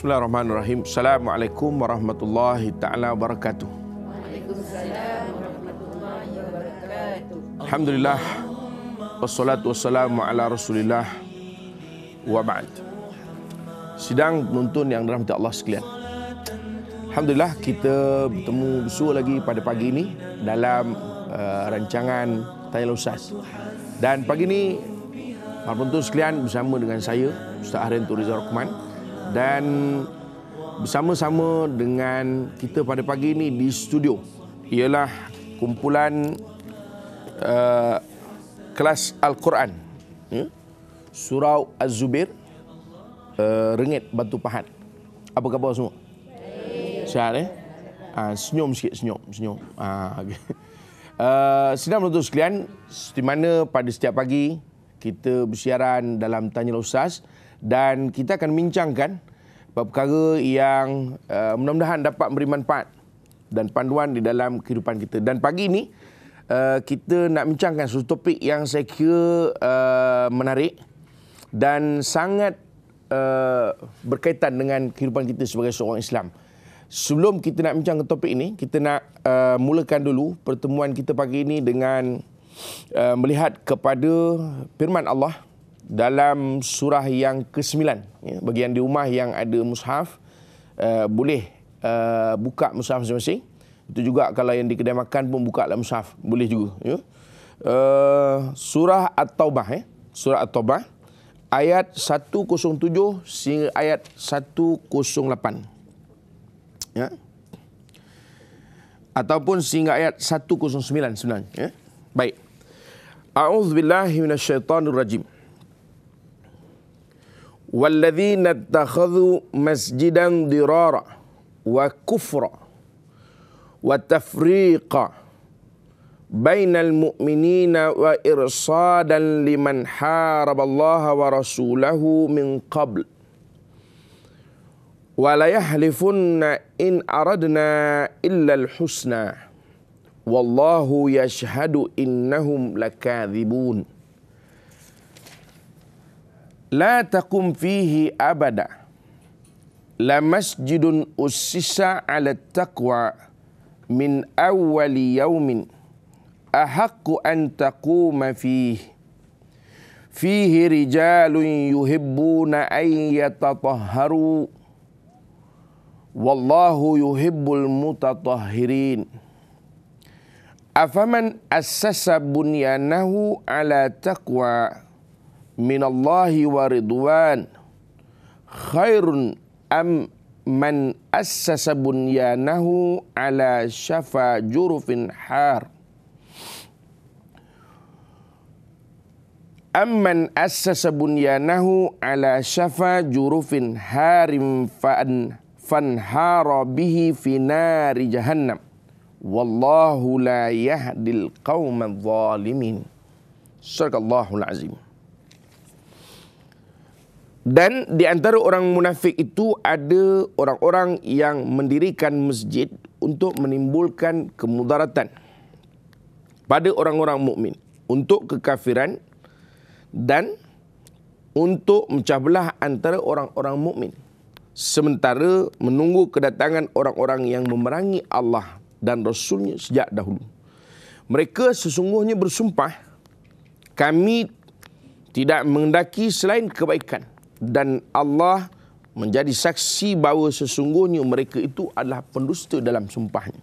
Bismillahirrahmanirrahim. Assalamualaikum warahmatullahi taala wabarakatuh. Waalaikumsalam warahmatullahi wabarakatuh. Alhamdulillah wassalatu wassalamu ala Rasulillah wa ba'd. Sidang penonton yang dirahmati Allah sekalian. Alhamdulillah kita bertemu bersua lagi pada pagi ini dalam uh, rancangan tanya ustaz. Dan pagi ini para penuntun sekalian bersama dengan saya Ustaz Harin Turizah Rahman dan bersama-sama dengan kita pada pagi ini di studio ialah kumpulan uh, kelas Al-Quran ya? Surau Az-Zubir uh, Rengit Batu Pahat apa khabar semua? Sihat eh? Uh, senyum sikit, senyum, senyum. Ah, uh, okay. Uh, sedang menonton sekalian, di mana pada setiap pagi kita bersiaran dalam Tanya lah Ustaz dan kita akan bincangkan perkara yang uh, mudah-mudahan dapat memberi manfaat dan panduan di dalam kehidupan kita. Dan pagi ini uh, kita nak bincangkan satu topik yang saya kira uh, menarik dan sangat uh, berkaitan dengan kehidupan kita sebagai seorang Islam. Sebelum kita nak bincang topik ini, kita nak uh, mulakan dulu pertemuan kita pagi ini dengan uh, melihat kepada firman Allah dalam surah yang ke-9 ya bagian di rumah yang ada mushaf uh, boleh uh, buka mushaf masing-masing itu juga kalau yang di kedai makan pun buka dalam mushaf boleh juga ya uh, surah at-taubah ya surah at-taubah ayat 107 sehingga ayat 108 ya ataupun sehingga ayat 109 sebenarnya ya baik a'udzubillahi minasyaitonirrajim والذين اتخذوا مسجدا ضرارا وكفرا وتفريقا بين المؤمنين وإرصادا لمن حارب الله ورسوله من قبل وليحلفن إن أردنا إلا الحسنى والله يشهد إنهم لكاذبون لا تقم فيه أبدا لمسجد أسس على التقوى من أول يوم أحق أن تقوم فيه فيه رجال يحبون أن يتطهروا والله يحب المتطهرين أفمن أسس بنيانه على تقوى من الله ورضوان خير أم من أسس بنيانه على شفا جرف حار أم من أسس بنيانه على شفا جرف هار فأن فانهار به في نار جهنم والله لا يهدي القوم الظالمين صدق الله العظيم Dan di antara orang munafik itu ada orang-orang yang mendirikan masjid untuk menimbulkan kemudaratan pada orang-orang mukmin untuk kekafiran dan untuk mecah belah antara orang-orang mukmin sementara menunggu kedatangan orang-orang yang memerangi Allah dan Rasulnya sejak dahulu. Mereka sesungguhnya bersumpah kami tidak mengendaki selain kebaikan dan Allah menjadi saksi bahawa sesungguhnya mereka itu adalah pendusta dalam sumpahnya.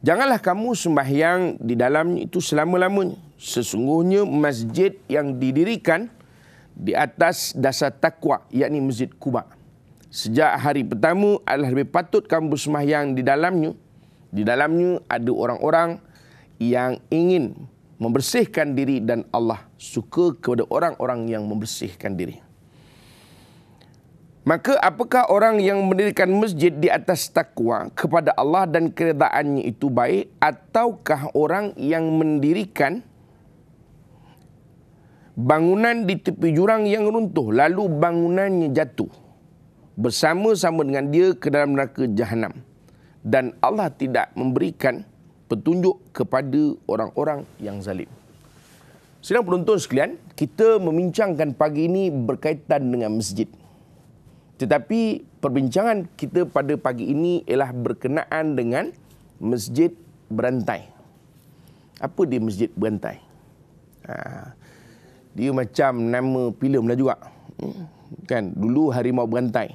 Janganlah kamu sembahyang di dalam itu selama-lamanya. Sesungguhnya masjid yang didirikan di atas dasar takwa, yakni masjid Kuba. Sejak hari pertama Allah lebih patut kamu bersembahyang di dalamnya. Di dalamnya ada orang-orang yang ingin membersihkan diri dan Allah suka kepada orang-orang yang membersihkan diri. Maka apakah orang yang mendirikan masjid di atas takwa kepada Allah dan keredaannya itu baik ataukah orang yang mendirikan bangunan di tepi jurang yang runtuh lalu bangunannya jatuh bersama-sama dengan dia ke dalam neraka jahanam dan Allah tidak memberikan petunjuk kepada orang-orang yang zalim. Sedang penonton sekalian, kita membincangkan pagi ini berkaitan dengan masjid. Tetapi perbincangan kita pada pagi ini ialah berkenaan dengan masjid berantai. Apa dia masjid berantai? Ha. Dia macam nama filem lah juga. Hmm, kan, dulu harimau berantai.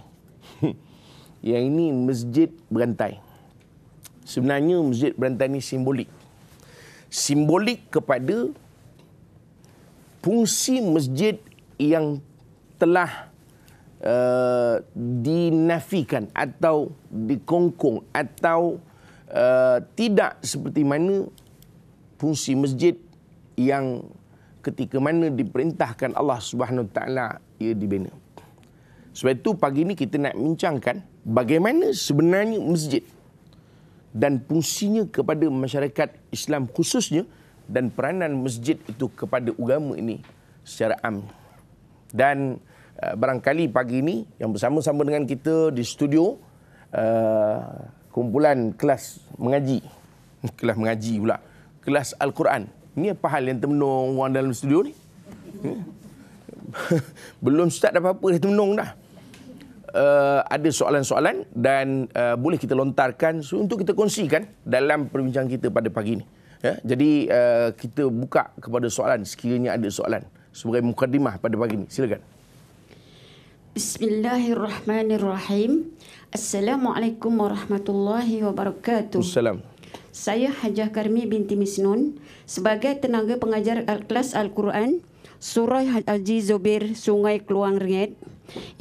Yang ini masjid berantai. Sebenarnya masjid berantai ini simbolik. Simbolik kepada fungsi masjid yang telah uh, dinafikan atau dikongkong atau uh, tidak seperti mana fungsi masjid yang ketika mana diperintahkan Allah Subhanahu taala ia dibina. Sebab itu pagi ini kita nak bincangkan bagaimana sebenarnya masjid dan fungsinya kepada masyarakat Islam khususnya dan peranan masjid itu kepada agama ini secara am. Dan Eh, barangkali pagi ini yang bersama-sama dengan kita di studio uh, kumpulan kelas mengaji. Kelas mengaji pula. Kelas Al-Quran. Ini apa hal yang termenung orang dalam studio ni? Belum start apa-apa dah termenung dah. Uh, ada soalan-soalan dan uh, boleh kita lontarkan untuk kita kongsikan dalam perbincangan kita pada pagi ini. Ya? Jadi uh, kita buka kepada soalan sekiranya ada soalan sebagai mukadimah pada pagi ini. Silakan. Bismillahirrahmanirrahim. Assalamualaikum warahmatullahi wabarakatuh. Assalam. Saya Hajah Karmi binti Misnun sebagai tenaga pengajar kelas Al-Quran Surah Haji Zubir Sungai Keluang Ringit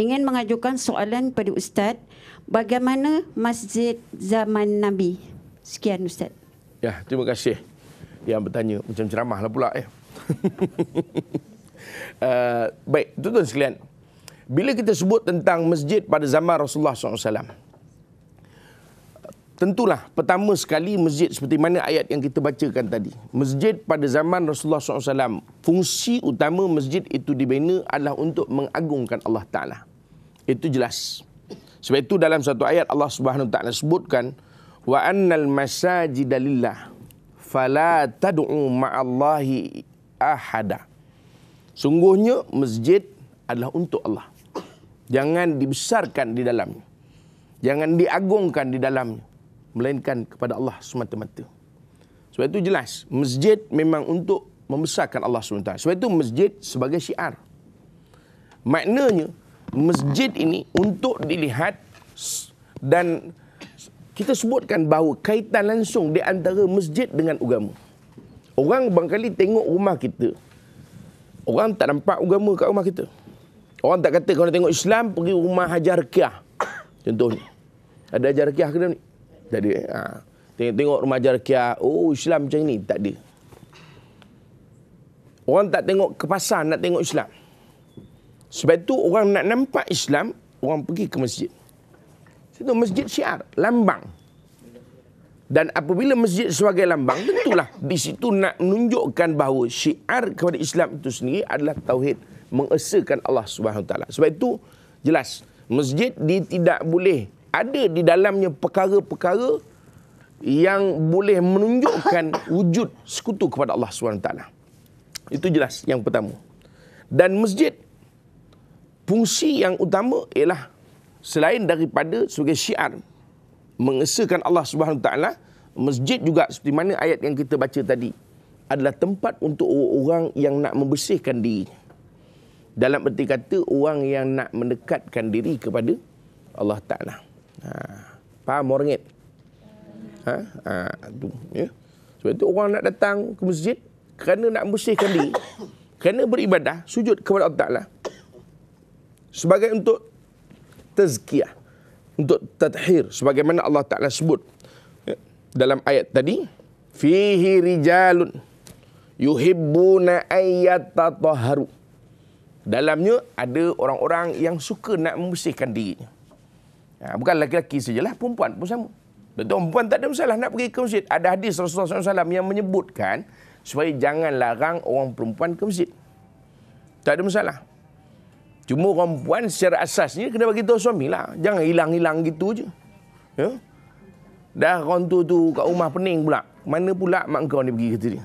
ingin mengajukan soalan kepada Ustaz bagaimana masjid zaman Nabi? Sekian Ustaz. Ya, terima kasih yang bertanya. Macam ceramahlah pula ya. uh, baik, tuan-tuan sekalian. Bila kita sebut tentang masjid pada zaman Rasulullah SAW. Tentulah pertama sekali masjid seperti mana ayat yang kita bacakan tadi. Masjid pada zaman Rasulullah SAW. Fungsi utama masjid itu dibina adalah untuk mengagungkan Allah Ta'ala. Itu jelas. Sebab itu dalam satu ayat Allah Subhanahu Taala sebutkan wa annal masajida lillah fala tad'u ma'allahi ahada. Sungguhnya masjid adalah untuk Allah. Jangan dibesarkan di dalamnya. Jangan diagungkan di dalamnya. Melainkan kepada Allah semata-mata. Sebab itu jelas. Masjid memang untuk membesarkan Allah SWT. Sebab itu masjid sebagai syiar. Maknanya masjid ini untuk dilihat dan kita sebutkan bahawa kaitan langsung di antara masjid dengan agama. Orang bangkali tengok rumah kita. Orang tak nampak agama kat rumah kita. Orang tak kata kalau tengok Islam pergi rumah Hajar Kiah. Contohnya. Ada Hajar Kiah ke ni? Tak ada. Eh? Ha. Tengok-tengok rumah Hajar Kiah. Oh Islam macam ni. Tak ada. Orang tak tengok ke pasar nak tengok Islam. Sebab itu orang nak nampak Islam, orang pergi ke masjid. Itu masjid syiar, lambang. Dan apabila masjid sebagai lambang, tentulah di situ nak menunjukkan bahawa syiar kepada Islam itu sendiri adalah tauhid. Mengesahkan Allah Subhanahu Wa Taala. Sebab itu jelas masjid di tidak boleh ada di dalamnya perkara-perkara yang boleh menunjukkan wujud sekutu kepada Allah Subhanahu Wa Taala. Itu jelas yang pertama. Dan masjid fungsi yang utama ialah selain daripada sebagai syiar mengesahkan Allah Subhanahu Wa Taala, masjid juga seperti mana ayat yang kita baca tadi adalah tempat untuk orang-orang yang nak membersihkan dirinya dalam erti kata orang yang nak mendekatkan diri kepada Allah Taala. Ha. Faham morengit? Ha? ha, tu ya. Sebab itu orang nak datang ke masjid kerana nak bersihkan diri, kerana beribadah, sujud kepada Allah Taala. Sebagai untuk tazkiyah, untuk tathir sebagaimana Allah Taala sebut ya. dalam ayat tadi, fihi rijalun yuhibbuna ayyatatahharu. Dalamnya ada orang-orang yang suka nak membersihkan dirinya. Ha, bukan lelaki-lelaki sajalah, perempuan pun sama. Betul, perempuan tak ada masalah nak pergi ke masjid. Ada hadis Rasulullah SAW yang menyebutkan supaya jangan larang orang perempuan ke masjid. Tak ada masalah. Cuma orang perempuan secara asasnya kena bagi tahu suami lah. Jangan hilang-hilang gitu je. Ya? Dah orang tu tu kat rumah pening pula. Mana pula mak kau ni pergi ke sini?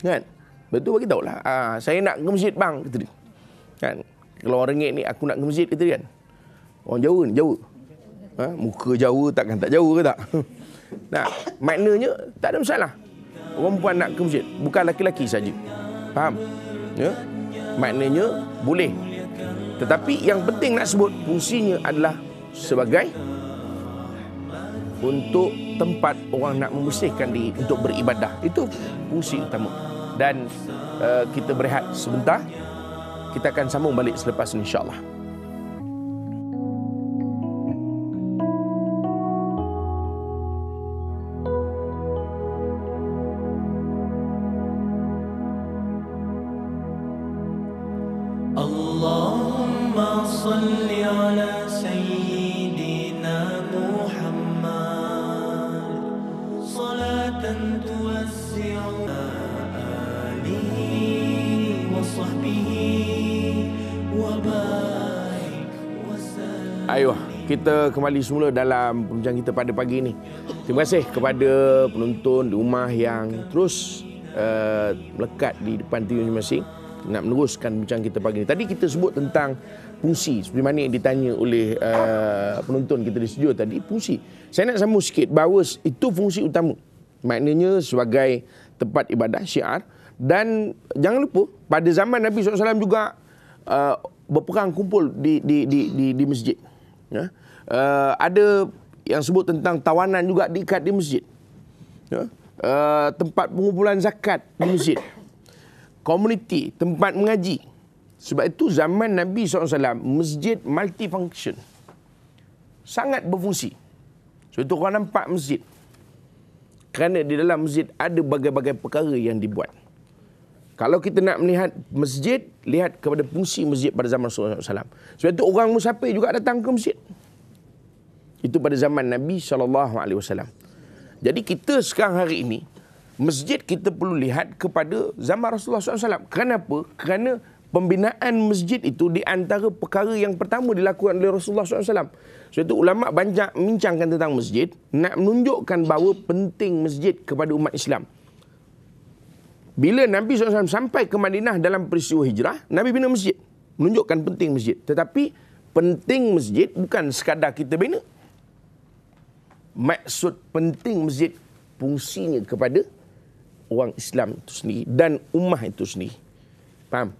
Kan? Betul bagi tahu lah. Ha, saya nak ke masjid bang ke sini kan kalau orang rengit ni aku nak ke masjid kata kan orang jauh, ni jawa ha? muka jauh takkan tak jauh ke tak nah maknanya tak ada masalah orang puan nak ke masjid bukan laki-laki saja faham ya maknanya boleh tetapi yang penting nak sebut fungsinya adalah sebagai untuk tempat orang nak membersihkan diri untuk beribadah itu fungsi utama dan uh, kita berehat sebentar kita akan sambung balik selepas ini insyaAllah. Allahumma salli ala Ayo, kita kembali semula dalam perbincangan kita pada pagi ini. Terima kasih kepada penonton di rumah yang terus uh, melekat di depan TV masing-masing nak meneruskan bincang kita pagi ini. Tadi kita sebut tentang fungsi seperti mana yang ditanya oleh uh, penonton kita di studio tadi, fungsi. Saya nak sambung sikit bahawa itu fungsi utama. Maknanya sebagai tempat ibadah syiar dan jangan lupa pada zaman Nabi SAW juga uh, eh, berperang kumpul di di di di, di masjid. Ya. Uh, ada yang sebut tentang tawanan juga diikat di masjid. Ya. Uh, tempat pengumpulan zakat di masjid. Komuniti, tempat mengaji. Sebab itu zaman Nabi SAW, masjid multifunction. Sangat berfungsi. Sebab itu korang nampak masjid. Kerana di dalam masjid ada bagai-bagai perkara yang dibuat. Kalau kita nak melihat masjid, lihat kepada fungsi masjid pada zaman Rasulullah SAW. Sebab itu orang musafir juga datang ke masjid. Itu pada zaman Nabi SAW. Jadi kita sekarang hari ini, masjid kita perlu lihat kepada zaman Rasulullah SAW. Kenapa? Kerana pembinaan masjid itu di antara perkara yang pertama dilakukan oleh Rasulullah SAW. Sebab so, itu ulama' banyak bincangkan tentang masjid, nak menunjukkan bahawa penting masjid kepada umat Islam. Bila Nabi SAW sampai ke Madinah dalam peristiwa hijrah, Nabi bina masjid. Menunjukkan penting masjid. Tetapi penting masjid bukan sekadar kita bina. Maksud penting masjid fungsinya kepada orang Islam itu sendiri dan ummah itu sendiri. Faham?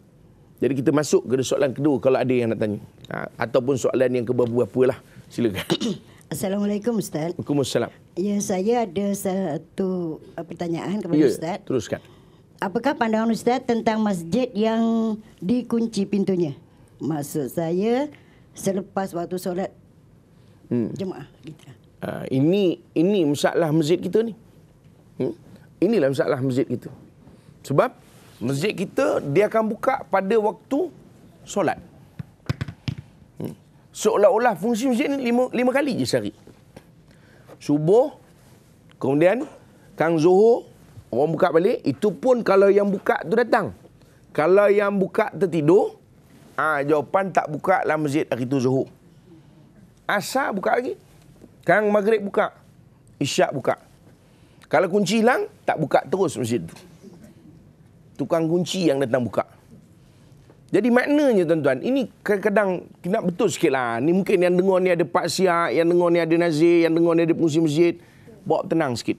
Jadi kita masuk ke soalan kedua kalau ada yang nak tanya. Ha, ataupun soalan yang keberapa-berapa lah. Silakan. Assalamualaikum Ustaz. Waalaikumsalam. Ya, saya ada satu uh, pertanyaan kepada ya, Ustaz. Ya, teruskan apakah pandangan ustaz tentang masjid yang dikunci pintunya? Maksud saya selepas waktu solat hmm. jemaah ah, kita. Uh, ini ini masalah masjid kita ni. Hmm? Inilah masalah masjid kita. Sebab masjid kita dia akan buka pada waktu solat. Hmm. Seolah-olah fungsi masjid ni lima, lima kali je sehari. Subuh, kemudian kang zuhur, orang buka balik itu pun kalau yang buka tu datang kalau yang buka tertidur ha, jawapan tak buka lah masjid hari tu zuhur Asa buka lagi kang maghrib buka isyak buka kalau kunci hilang tak buka terus masjid tu tukang kunci yang datang buka jadi maknanya tuan-tuan, ini kadang-kadang kena betul sikit lah. Ini mungkin yang dengar ni ada Pak Siak, yang dengar ni ada Nazir, yang dengar ni ada pengusia masjid. Bawa tenang sikit.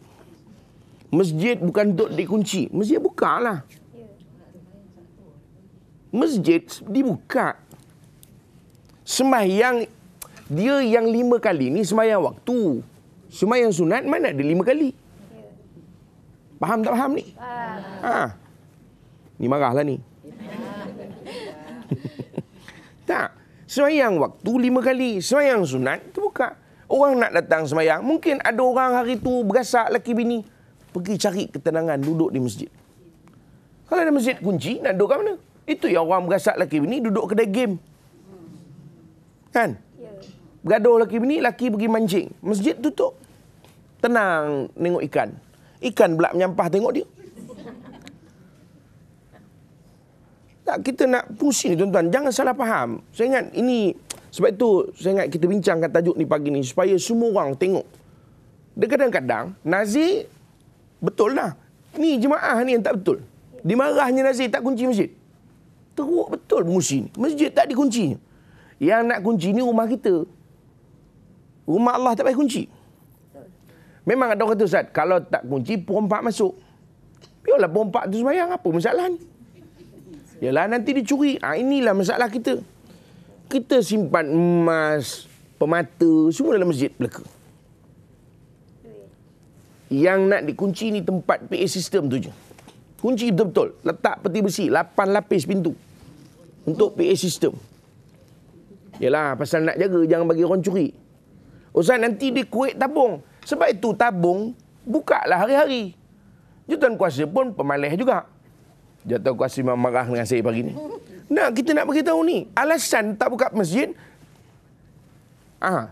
Masjid bukan duduk dikunci. Masjid buka lah. Masjid dibuka. Semayang, dia yang lima kali ni semayang waktu. Semayang sunat mana ada lima kali. Faham tak faham ni? Faham. Ha. Ni marah lah ni. tak. Semayang waktu lima kali. Semayang sunat terbuka. Orang nak datang semayang. Mungkin ada orang hari tu bergasak laki bini pergi cari ketenangan duduk di masjid. Kalau ada masjid kunci, nak duduk kat mana? Itu yang orang berasak lelaki bini duduk kedai game. Kan? Ya. Bergaduh lelaki bini, lelaki pergi mancing. Masjid tutup. Tenang tengok ikan. Ikan pula menyampah tengok dia. Tak, kita nak pusing ni tuan-tuan. Jangan salah faham. Saya ingat ini, sebab itu saya ingat kita bincangkan tajuk ni pagi ni. Supaya semua orang tengok. Dia kadang-kadang, nazi Betul lah. Ni jemaah ni yang tak betul. Dia marahnya Nazir tak kunci masjid. Teruk betul pengusi ni. Masjid tak dikuncinya. Yang nak kunci ni rumah kita. Rumah Allah tak payah kunci. Memang ada orang kata Ustaz, kalau tak kunci, perompak masuk. Biarlah perompak tu semayang, apa masalah ni? Yalah nanti dicuri. Ha, inilah masalah kita. Kita simpan emas, pemata, semua dalam masjid belakang yang nak dikunci ni tempat PA system tu je. Kunci betul-betul. Letak peti besi, lapan lapis pintu. Untuk PA system. Yalah, pasal nak jaga, jangan bagi orang curi. Ustaz, nanti dia kuit tabung. Sebab itu tabung, buka lah hari-hari. Jutan kuasa pun pemalih juga. Jatuh kuasa memang marah dengan saya pagi ni. Nah, kita nak beritahu ni. Alasan tak buka masjid, Aha,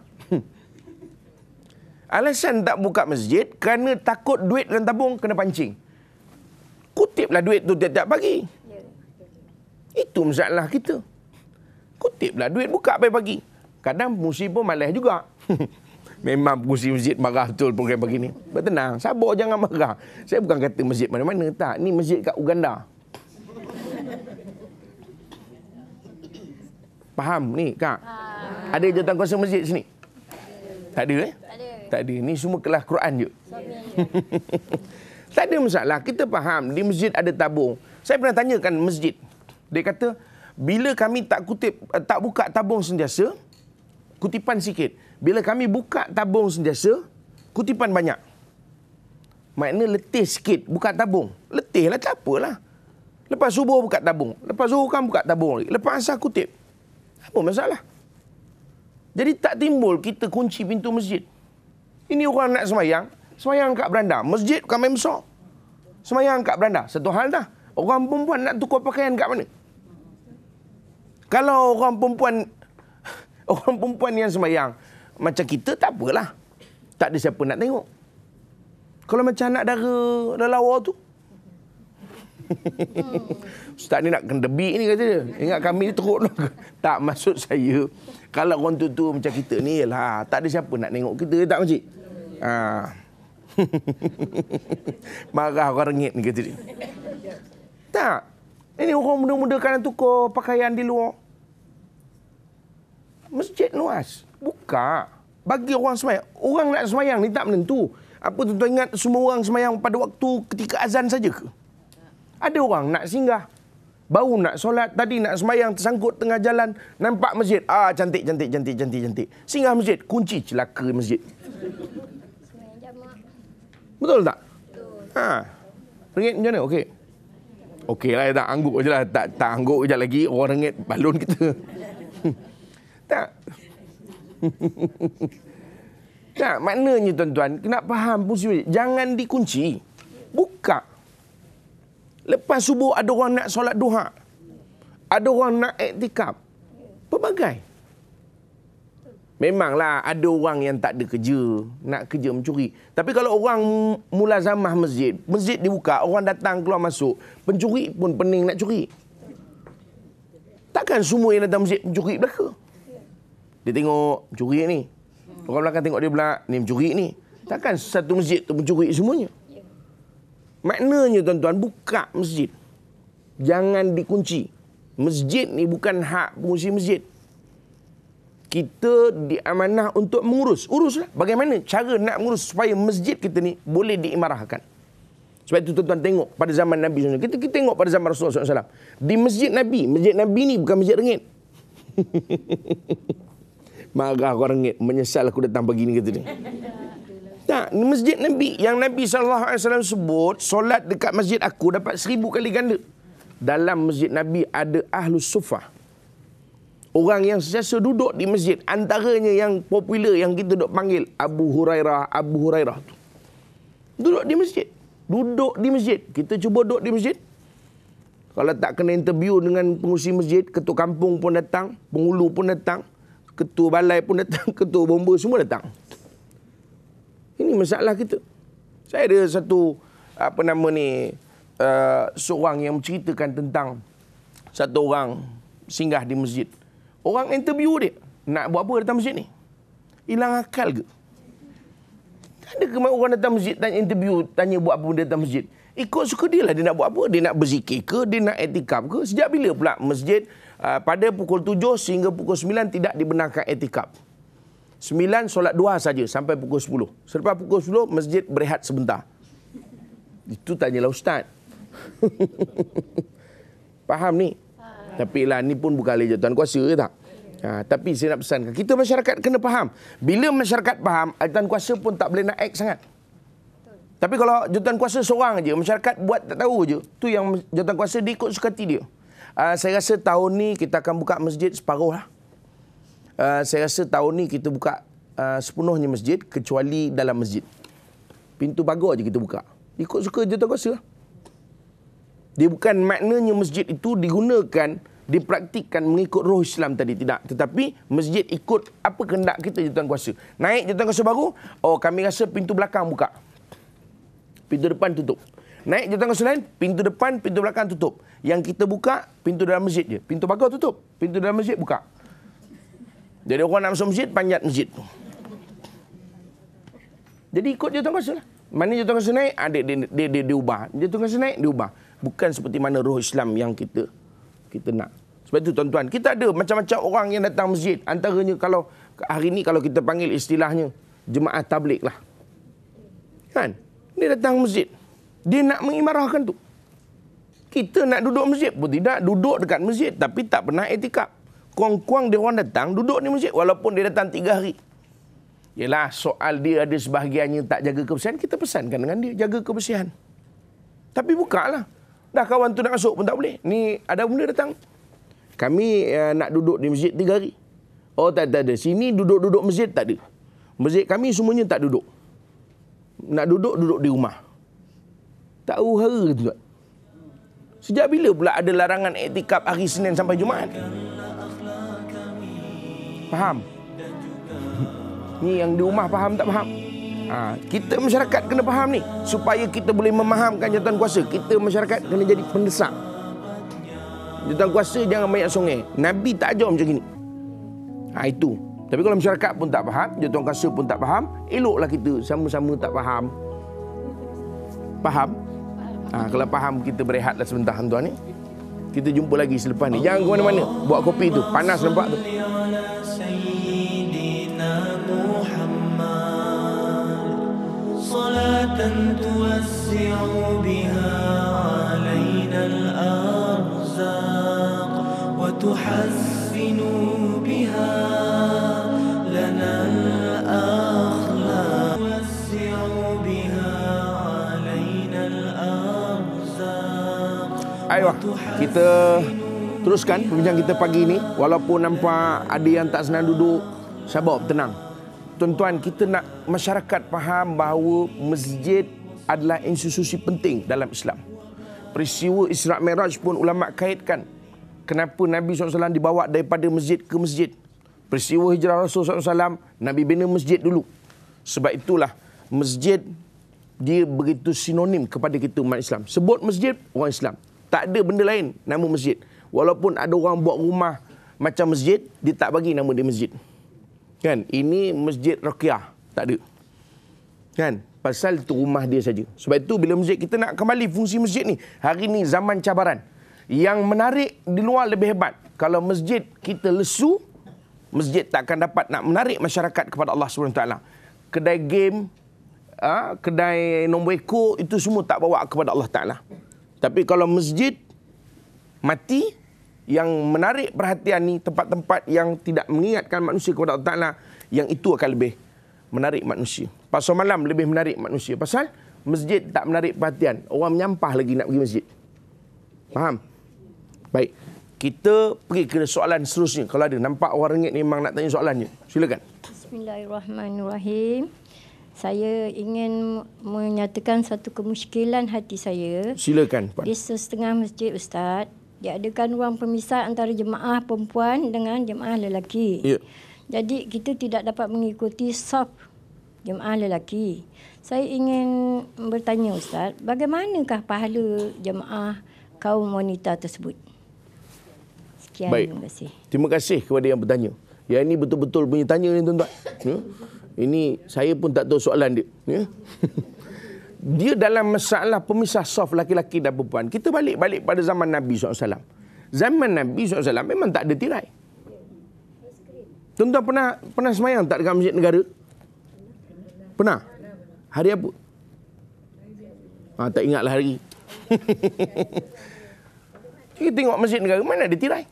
Alasan tak buka masjid kerana takut duit dalam tabung kena pancing. Kutiplah duit tu tiap-tiap pagi. Ya. Itu masalah kita. Kutiplah duit buka pagi-pagi. Kadang musim pun malas juga. Memang pengusi masjid marah betul pun pagi ni. Bertenang, sabar jangan marah. Saya bukan kata masjid mana-mana. Tak, ni masjid kat Uganda. Faham ni, Kak? Ha. Ada jawatan kuasa masjid sini? Tak ada, eh? Tak ada tak ada. Ni semua kelas Quran je. tak ada masalah. Kita faham di masjid ada tabung. Saya pernah tanyakan masjid. Dia kata bila kami tak kutip eh, tak buka tabung sentiasa kutipan sikit. Bila kami buka tabung sentiasa kutipan banyak. Maknanya letih sikit buka tabung. Letih lah tak apalah. Lepas subuh buka tabung. Lepas subuh kan buka tabung Lepas asal kutip. Apa masalah? Jadi tak timbul kita kunci pintu masjid. Ini orang nak semayang. Semayang kat beranda. Masjid bukan main besar. Semayang kat beranda. Satu hal dah. Orang perempuan nak tukar pakaian kat mana? Kalau orang perempuan orang perempuan yang semayang macam kita tak apalah. Tak ada siapa nak tengok. Kalau macam anak dara dah lawa tu, Hmm. Ustaz ni nak kendebik ni kata dia. Ingat kami ni teruk lah. tak maksud saya. Kalau orang tu tu macam kita ni lah. Tak ada siapa nak tengok kita tak makcik? Ha. Ah. Marah orang rengit ni kata dia. Tak. Ini orang muda-muda kan tukar pakaian di luar. Masjid luas. Buka. Bagi orang semayang. Orang nak semayang ni tak menentu. Apa tuan-tuan ingat semua orang semayang pada waktu ketika azan saja ke? Ada orang nak singgah. Baru nak solat, tadi nak semayang tersangkut tengah jalan. Nampak masjid. Ah, cantik, cantik, cantik, cantik, cantik. Singgah masjid. Kunci celaka masjid. Betul tak? Betul. Ha. Rengit macam mana? Okey. Okey lah, tak angguk je lah. Tak, tak angguk je lagi, orang rengit balon kita. tak. tak, maknanya tuan-tuan, kena faham pun masjid. Jangan dikunci. Buka. Lepas subuh ada orang nak solat duha. Ada orang nak iktikaf. Pelbagai. Memanglah ada orang yang tak ada kerja, nak kerja mencuri. Tapi kalau orang mula zamah masjid, masjid dibuka, orang datang keluar masuk, pencuri pun pening nak curi. Takkan semua yang datang masjid mencuri belaka? Dia tengok mencuri ni. Orang belakang tengok dia pula, ni mencuri ni. Takkan satu masjid tu mencuri semuanya? Maknanya tuan-tuan buka masjid. Jangan dikunci. Masjid ni bukan hak pengurusi masjid. Kita diamanah untuk mengurus. Uruslah. Bagaimana cara nak mengurus supaya masjid kita ni boleh diimarahkan. Sebab itu tuan-tuan tengok pada zaman Nabi SAW. Kita, kita tengok pada zaman Rasulullah SAW. Di masjid Nabi. Masjid Nabi ni bukan masjid rengit. Marah kau rengit. Menyesal aku datang pagi ni kata dia. Tak, masjid Nabi yang Nabi SAW sebut, solat dekat masjid aku dapat seribu kali ganda. Dalam masjid Nabi ada ahlu sufah. Orang yang sesiasa duduk di masjid, antaranya yang popular yang kita duk panggil Abu Hurairah, Abu Hurairah tu. Duduk di masjid. Duduk di masjid. Kita cuba duduk di masjid. Kalau tak kena interview dengan pengurusi masjid, ketua kampung pun datang, penghulu pun datang, ketua balai pun datang, ketua bomba semua datang. Ini masalah kita. Saya ada satu apa nama ni uh, seorang yang menceritakan tentang satu orang singgah di masjid. Orang interview dia nak buat apa datang masjid ni? Hilang akal ke? Tak ada kemarin orang datang masjid tanya interview, tanya buat apa dia datang masjid. Ikut suka dia lah dia nak buat apa. Dia nak berzikir ke? Dia nak etikap ke? Sejak bila pula masjid uh, pada pukul 7 sehingga pukul 9 tidak dibenarkan etikap? Sembilan solat dua saja sampai pukul sepuluh. Selepas pukul sepuluh masjid berehat sebentar. Itu tanyalah ustaz. Faham ni? Ha. Tapi lah ni pun bukan leja tuan kuasa ke tak? Ha, tapi saya nak pesan kita masyarakat kena faham. Bila masyarakat faham, eh, tuan kuasa pun tak boleh nak act sangat. Tapi kalau jutaan kuasa seorang aja masyarakat buat tak tahu aje. Tu yang jutaan kuasa diikut suka hati dia. Uh, saya rasa tahun ni kita akan buka masjid separuh lah. Eh, saya rasa tahun ni kita buka uh, sepenuhnya masjid kecuali dalam masjid. Pintu pagar je kita buka. Ikut suka je tak kuasa. Dia bukan maknanya masjid itu digunakan, dipraktikkan mengikut roh Islam tadi. Tidak. Tetapi masjid ikut apa kehendak kita je tuan kuasa. Naik je tuan kuasa baru, oh kami rasa pintu belakang buka. Pintu depan tutup. Naik jutaan kuasa lain, pintu depan, pintu belakang tutup. Yang kita buka, pintu dalam masjid je. Pintu pagar tutup, pintu dalam masjid buka. Jadi orang nak masuk masjid, panjat masjid tu. Jadi ikut dia tuan kuasa lah. Mana dia tuan kuasa naik, ah, dia, dia, dia, dia, dia, ubah. Dia tuan kuasa naik, dia ubah. Bukan seperti mana roh Islam yang kita kita nak. Sebab itu tuan-tuan, kita ada macam-macam orang yang datang masjid. Antaranya kalau hari ini kalau kita panggil istilahnya jemaah tablik lah. Kan? Dia datang masjid. Dia nak mengimarahkan tu. Kita nak duduk masjid pun tidak. Duduk dekat masjid tapi tak pernah etikap kuang-kuang dia orang datang duduk di masjid walaupun dia datang tiga hari. Yalah soal dia ada sebahagiannya tak jaga kebersihan, kita pesankan dengan dia jaga kebersihan. Tapi bukalah. Dah kawan tu nak masuk pun tak boleh. Ni ada benda datang. Kami uh, nak duduk di masjid tiga hari. Oh tak, tak ada. Sini duduk-duduk masjid tak ada. Masjid kami semuanya tak duduk. Nak duduk, duduk di rumah. Tak hari tu Sejak bila pula ada larangan etikap hari Senin sampai Jumaat? Faham? ni yang di rumah faham tak faham? Ha, kita masyarakat kena faham ni supaya kita boleh memahamkan jawatan kuasa. Kita masyarakat kena jadi pendesak. Jawatan kuasa jangan banyak songai. Nabi tak ajar macam ni. Ha, ah, itu. Tapi kalau masyarakat pun tak faham, jawatan kuasa pun tak faham, eloklah kita sama-sama tak faham. Faham? Ha, kalau faham kita berehatlah sebentar tuan-tuan ni. Kita jumpa lagi selepas ni. Jangan ke mana-mana. Buat kopi tu. Panas nampak tu. توسع بها علينا kita Teruskan perbincangan kita pagi ini Walaupun nampak ada yang tak senang duduk Sabar, tenang tuan-tuan kita nak masyarakat faham bahawa masjid adalah institusi penting dalam Islam. Peristiwa Isra' Miraj pun ulama' kaitkan kenapa Nabi SAW dibawa daripada masjid ke masjid. Peristiwa hijrah Rasul SAW, Nabi bina masjid dulu. Sebab itulah masjid dia begitu sinonim kepada kita umat Islam. Sebut masjid, orang Islam. Tak ada benda lain nama masjid. Walaupun ada orang buat rumah macam masjid, dia tak bagi nama dia masjid. Kan? Ini masjid Rakyah. Tak ada. Kan? Pasal itu rumah dia saja. Sebab itu bila masjid kita nak kembali fungsi masjid ni. Hari ni zaman cabaran. Yang menarik di luar lebih hebat. Kalau masjid kita lesu, masjid tak akan dapat nak menarik masyarakat kepada Allah SWT. Kedai game, ha, kedai nombor ekor, itu semua tak bawa kepada Allah Taala. Tapi kalau masjid mati, yang menarik perhatian ni tempat-tempat yang tidak mengingatkan manusia kepada Allah Ta'ala yang itu akan lebih menarik manusia. Pasal malam lebih menarik manusia. Pasal masjid tak menarik perhatian. Orang menyampah lagi nak pergi masjid. Faham? Baik. Kita pergi ke soalan seterusnya. Kalau ada nampak orang rengit ni memang nak tanya soalan je. Silakan. Bismillahirrahmanirrahim. Saya ingin menyatakan satu kemuskilan hati saya. Silakan. Puan. Di setengah masjid Ustaz, diadakan ruang pemisah antara jemaah perempuan dengan jemaah lelaki. Ya. Jadi kita tidak dapat mengikuti sub jemaah lelaki. Saya ingin bertanya Ustaz, bagaimanakah pahala jemaah kaum wanita tersebut? Sekian Baik. terima kasih. Terima kasih kepada yang bertanya. Ya ini betul-betul punya tanya ni tuan-tuan. Ya? Ini saya pun tak tahu soalan dia. Ya? dia dalam masalah pemisah saf laki-laki dan perempuan. Kita balik-balik pada zaman Nabi SAW. Zaman Nabi SAW memang tak ada tirai. Tuan-tuan pernah, pernah semayang tak dekat masjid negara? Pernah? Hari apa? Ha, tak ingatlah hari. Kita tengok masjid negara, mana ada tirai?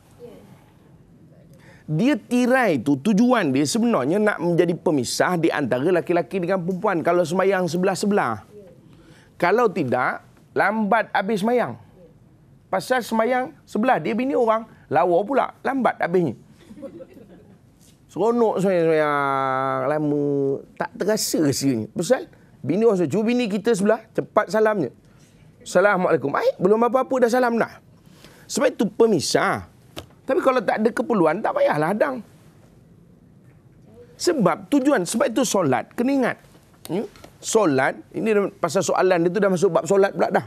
Dia tirai tu tujuan dia sebenarnya nak menjadi pemisah di antara laki-laki dengan perempuan. Kalau semayang sebelah-sebelah. Kalau tidak, lambat habis semayang. Pasal semayang sebelah dia bini orang, lawa pula. Lambat habis ni. Seronok semayang-semayang. Lama. Tak terasa rasanya. Pasal bini orang cuba bini kita sebelah, cepat salamnya. Assalamualaikum. Baik, belum apa-apa dah salam dah. Sebab itu pemisah. Tapi kalau tak ada keperluan, tak payahlah hadang. Sebab tujuan, sebab itu solat, kena ingat. Hmm? solat, ini pasal soalan dia tu dah masuk bab solat pula dah.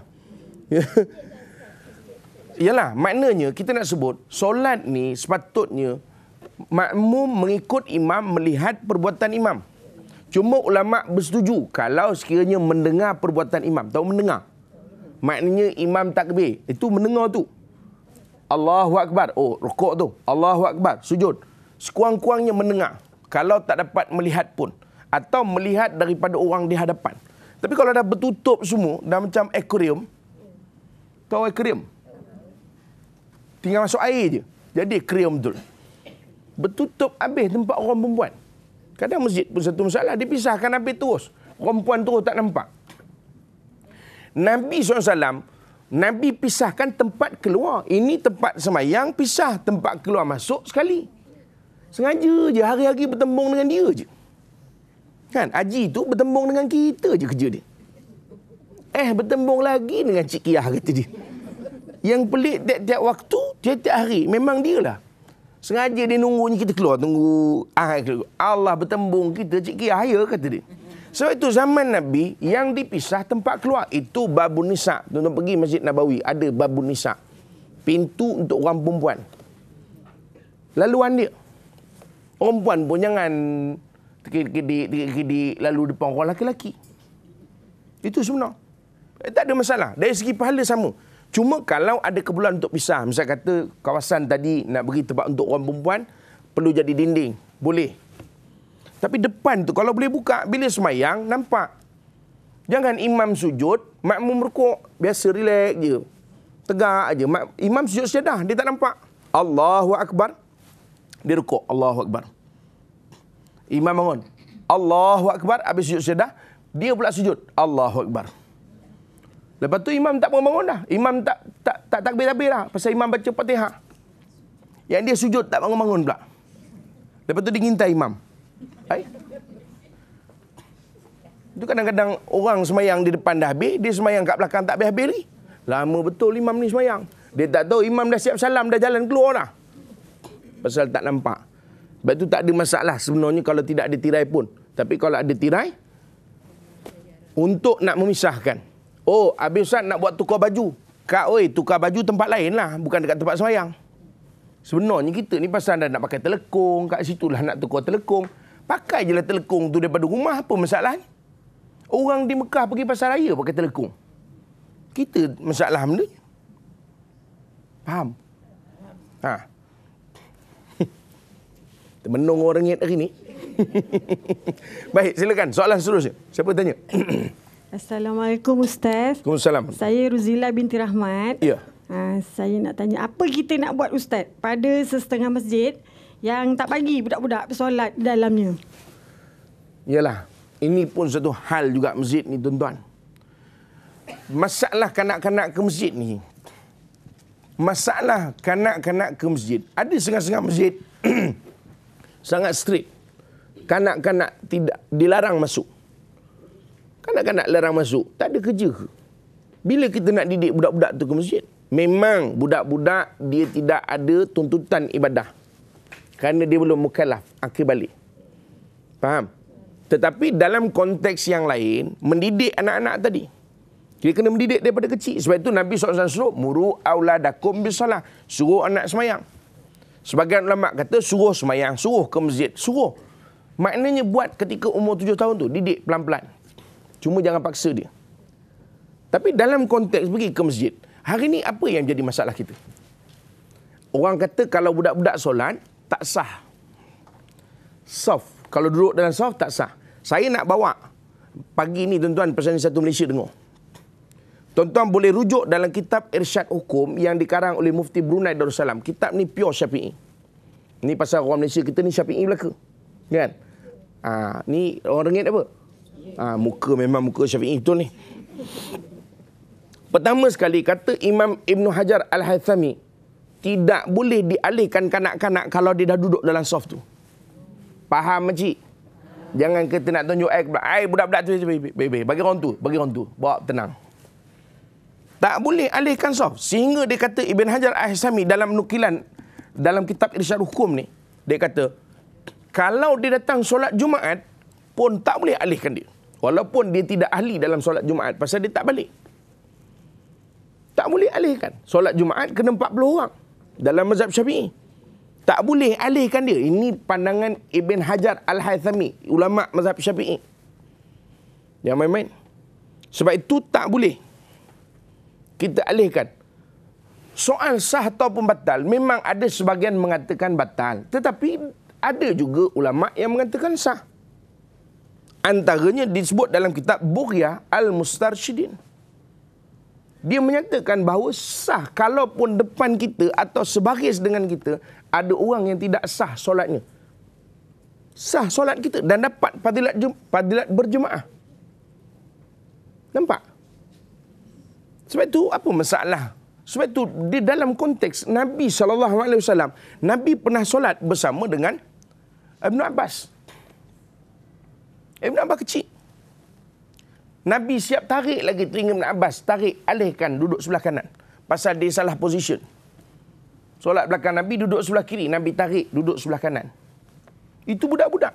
Iyalah, ya. maknanya kita nak sebut solat ni sepatutnya makmum mengikut imam melihat perbuatan imam. Cuma ulama bersetuju kalau sekiranya mendengar perbuatan imam, tahu mendengar. Maknanya imam takbir, itu mendengar tu. Allahu akbar. Oh, rukuk tu. Allahu akbar. Sujud. Sekuang-kuangnya mendengar. Kalau tak dapat melihat pun atau melihat daripada orang di hadapan. Tapi kalau dah bertutup semua, dah macam akuarium, tahu akuarium? Tinggal masuk air je. Jadi akuarium betul. Bertutup habis tempat orang perempuan. Kadang masjid pun satu masalah, dipisahkan habis terus. Perempuan terus tak nampak. Nabi SAW, Nabi pisahkan tempat keluar. Ini tempat semayang, pisah tempat keluar masuk sekali. Sengaja je, hari-hari bertembung dengan dia je. Kan? Haji tu bertembung dengan kita je kerja dia. Eh, bertembung lagi dengan Cik Kiah kata dia. Yang pelik tiap-tiap waktu, tiap-tiap hari. Memang dia lah. Sengaja dia nunggunya kita keluar. Tunggu. Ah, Allah bertembung kita, Cik Kiah ya kata dia. Sebab itu zaman Nabi yang dipisah tempat keluar. Itu Babu Nisa. Tuan-tuan pergi Masjid Nabawi. Ada Babu Nisa. Pintu untuk orang perempuan. Laluan dia. Orang perempuan pun jangan kedik kedik lalu depan orang laki-laki Itu sunnah. Eh, tak ada masalah. Dari segi pahala sama. Cuma kalau ada keperluan untuk pisah. misalnya kata kawasan tadi nak beri tempat untuk orang perempuan. Perlu jadi dinding. Boleh. Tapi depan tu kalau boleh buka. Bila semayang nampak. Jangan imam sujud. Makmum rukuk. Biasa relax je. Tegak je. Imam sujud sejadah. Dia tak nampak. Allahu Akbar. Dia rukuk. Allahu Akbar. Imam bangun. Allahu Akbar. Habis sujud sedah. Dia pula sujud. Allahu Akbar. Lepas tu imam tak bangun-bangun dah. Imam tak tak tak takbir-takbir dah. Pasal imam baca patihah. Yang dia sujud tak bangun-bangun pula. Lepas tu dia imam. Hai? Itu kadang-kadang orang semayang di depan dah habis. Dia semayang kat belakang tak habis-habis ni. Lama betul imam ni semayang. Dia tak tahu imam dah siap salam dah jalan keluar dah. Pasal tak nampak. Sebab tu tak ada masalah sebenarnya kalau tidak ada tirai pun. Tapi kalau ada tirai, untuk nak memisahkan. Oh, habis Ustaz nak buat tukar baju. Kak, oi, tukar baju tempat lain lah. Bukan dekat tempat semayang. Sebenarnya kita ni pasal dah nak pakai telekung. Kat situ lah nak tukar telekung. Pakai je lah telekung tu daripada rumah. Apa masalahnya? Orang di Mekah pergi pasar raya pakai telekung. Kita masalah benda. Faham? Faham. Ha. Menung orang yang hari ni. Baik, silakan. Soalan seterusnya. Siapa tanya? Assalamualaikum Ustaz. Waalaikumsalam. Saya Ruzila binti Rahmat. Ya. Ha, saya nak tanya, apa kita nak buat Ustaz pada sesetengah masjid yang tak bagi budak-budak bersolat dalamnya? Yalah, ini pun satu hal juga masjid ni tuan-tuan. Masalah kanak-kanak ke masjid ni. Masalah kanak-kanak ke masjid. Ada setengah-setengah masjid sangat strict. Kanak-kanak tidak dilarang masuk. Kanak-kanak larang masuk, tak ada kerja ke? Bila kita nak didik budak-budak tu ke masjid? Memang budak-budak dia tidak ada tuntutan ibadah. Kerana dia belum mukallaf akhir balik. Faham? Tetapi dalam konteks yang lain, mendidik anak-anak tadi. Dia kena mendidik daripada kecil. Sebab itu Nabi SAW suruh, Muru awladakum bisalah. Suruh anak semayang. Sebagian ulama kata suruh semayang, suruh ke masjid, suruh. Maknanya buat ketika umur tujuh tahun tu, didik pelan-pelan. Cuma jangan paksa dia. Tapi dalam konteks pergi ke masjid, hari ni apa yang jadi masalah kita? Orang kata kalau budak-budak solat, tak sah. Soft. Kalau duduk dalam soft, tak sah. Saya nak bawa pagi ni tuan-tuan Persatuan Satu Malaysia dengar. Tuan-tuan boleh rujuk dalam kitab Irsyad Hukum yang dikarang oleh Mufti Brunei Darussalam. Kitab ni pure Syafi'i. Ni pasal orang Malaysia kita ni Syafi'i belaka. Kan? Ha, ni orang rengit apa? Ha, muka memang muka Syafi'i tu ni. Pertama sekali kata Imam Ibn Hajar Al-Haythami tidak boleh dialihkan kanak-kanak kalau dia dah duduk dalam soft tu. Faham makcik? Jangan kita nak tunjuk air, air budak-budak tu. Baik-baik, bagi orang tu, bagi orang tu. Bawa tenang. Tak boleh alihkan sof Sehingga dia kata Ibn Hajar al-Hisami dalam nukilan dalam kitab Irsyad Hukum ni, dia kata, kalau dia datang solat Jumaat pun tak boleh alihkan dia. Walaupun dia tidak ahli dalam solat Jumaat pasal dia tak balik. Tak boleh alihkan. Solat Jumaat kena 40 orang dalam mazhab Syafi'i. Tak boleh alihkan dia. Ini pandangan Ibn Hajar al-Haythami, ulama mazhab Syafi'i. Yang main-main. Sebab itu tak boleh kita alihkan. Soal sah ataupun batal, memang ada sebagian mengatakan batal. Tetapi ada juga ulama' yang mengatakan sah. Antaranya disebut dalam kitab Buhya Al-Mustarshidin. Dia menyatakan bahawa sah kalaupun depan kita atau sebaris dengan kita ada orang yang tidak sah solatnya. Sah solat kita dan dapat padilat, padilat berjemaah. Nampak? Sebab itu apa masalah? Sebab itu di dalam konteks Nabi SAW, Nabi pernah solat bersama dengan Ibn Abbas. Ibn Abbas kecil. Nabi siap tarik lagi telinga Ibn Abbas. Tarik, alihkan, duduk sebelah kanan. Pasal dia salah position. Solat belakang Nabi, duduk sebelah kiri. Nabi tarik, duduk sebelah kanan. Itu budak-budak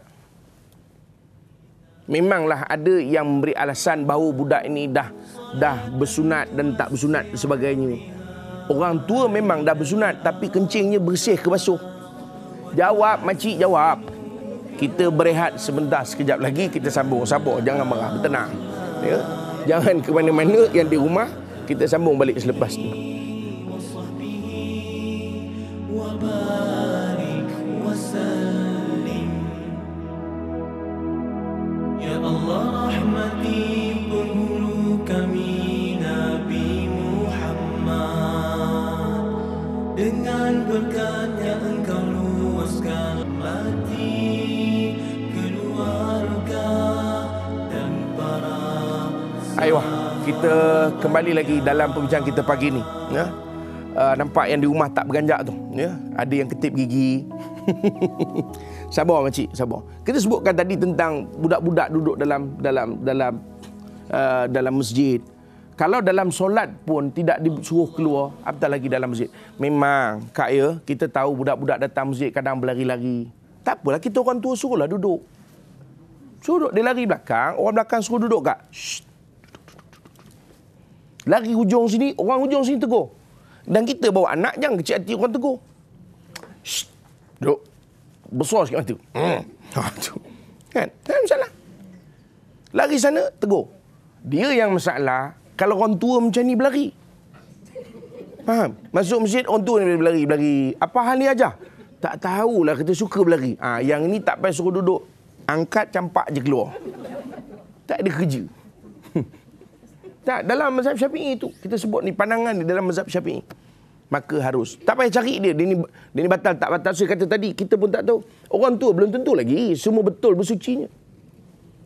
memanglah ada yang memberi alasan bahawa budak ini dah dah bersunat dan tak bersunat dan sebagainya. Orang tua memang dah bersunat tapi kencingnya bersih ke basuh? Jawab makcik jawab. Kita berehat sebentar sekejap lagi kita sambung. Sabar jangan marah bertenang. Ya. Jangan ke mana-mana yang di rumah kita sambung balik selepas ni. sekali lagi dalam perbincangan kita pagi ni. Ya? Uh, nampak yang di rumah tak beranjak tu. Ya? Ada yang ketip gigi. sabar makcik, sabar. Kita sebutkan tadi tentang budak-budak duduk dalam dalam dalam uh, dalam masjid. Kalau dalam solat pun tidak disuruh keluar, apatah lagi dalam masjid. Memang, Kak ya, kita tahu budak-budak datang masjid kadang berlari-lari. Tak apalah, kita orang tua suruhlah duduk. Suruh duduk, dia lari belakang. Orang belakang suruh duduk, Kak. Shhh, Lari hujung sini, orang hujung sini tegur. Dan kita bawa anak, jangan kecil hati orang tegur. Shh. Duduk. Besar sikit mata. Hmm. Ha, tu. Kan? Tak ada masalah. Lari sana, tegur. Dia yang masalah, kalau orang tua macam ni berlari. Faham? Masuk masjid, orang tua ni berlari. berlari. Apa hal ni aja? Tak tahulah kita suka berlari. Ha, yang ni tak payah suruh duduk. Angkat, campak je keluar. Tak ada kerja. Tak, dalam mazhab syafi'i itu. Kita sebut ni pandangan di dalam mazhab syafi'i. Maka harus. Tak payah cari dia. Dia ni, dia ni batal, tak batal. Saya kata tadi, kita pun tak tahu. Orang tua belum tentu lagi. Semua betul bersucinya.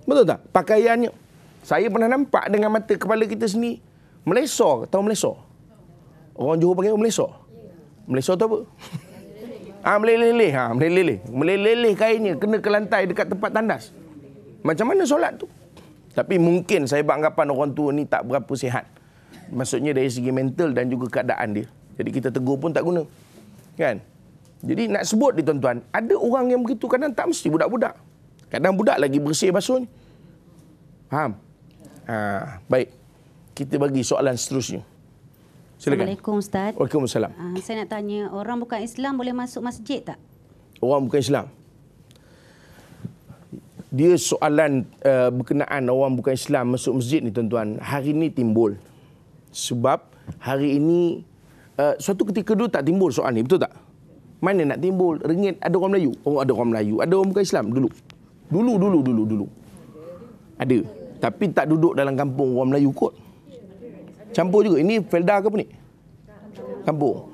Betul tak? Pakaiannya. Saya pernah nampak dengan mata kepala kita sendiri. Melesor. Tahu melesor? Orang Johor pakai melesor. Melesor tu apa? Ah ha, meleleh-leleh. Ha, meleleh-leleh. Meleleh-leleh kainnya. Kena ke lantai dekat tempat tandas. Macam mana solat tu? Tapi mungkin saya beranggapan orang tua ni tak berapa sihat. Maksudnya dari segi mental dan juga keadaan dia. Jadi kita tegur pun tak guna. Kan? Jadi nak sebut di tuan-tuan, ada orang yang begitu kadang tak mesti budak-budak. Kadang budak lagi bersih basuh ni. Faham? Ha, baik. Kita bagi soalan seterusnya. Silakan. Assalamualaikum Ustaz. Waalaikumsalam. Uh, saya nak tanya, orang bukan Islam boleh masuk masjid tak? Orang bukan Islam? dia soalan uh, berkenaan orang bukan Islam masuk masjid ni tuan-tuan hari ini timbul sebab hari ini uh, suatu ketika dulu tak timbul soalan ni betul tak mana nak timbul ringgit ada orang Melayu oh ada orang Melayu ada orang bukan Islam dulu dulu dulu dulu dulu ada tapi tak duduk dalam kampung orang Melayu kot campur juga ini Felda ke apa ni kampung